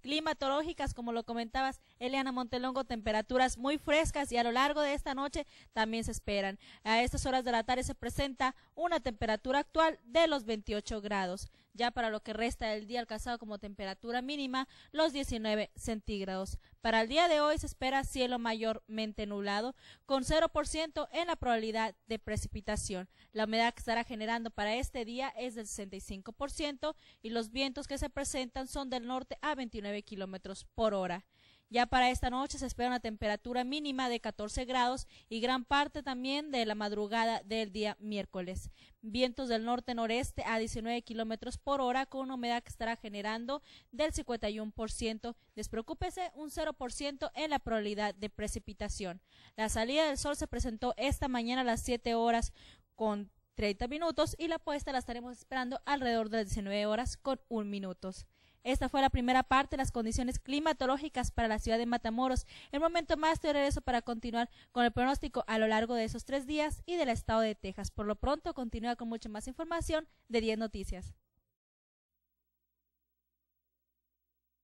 climatológicas, como lo comentabas, Eliana Montelongo, temperaturas muy frescas y a lo largo de esta noche también se esperan. A estas horas de la tarde se presenta una temperatura actual de los 28 grados. Ya para lo que resta del día alcanzado como temperatura mínima, los 19 centígrados. Para el día de hoy se espera cielo mayormente nublado, con 0% en la probabilidad de precipitación. La humedad que estará generando para este día es del 65% y los vientos que se presentan son del norte a 29 kilómetros por hora. Ya para esta noche se espera una temperatura mínima de 14 grados y gran parte también de la madrugada del día miércoles. Vientos del norte-noreste a 19 kilómetros por hora con una humedad que estará generando del 51%. Despreocúpese un 0% en la probabilidad de precipitación. La salida del sol se presentó esta mañana a las 7 horas con 30 minutos y la puesta la estaremos esperando alrededor de las 19 horas con 1 minutos. Esta fue la primera parte de las condiciones climatológicas para la ciudad de Matamoros. El momento más de regreso para continuar con el pronóstico a lo largo de esos tres días y del estado de Texas. Por lo pronto, continúa con mucha más información de 10 Noticias.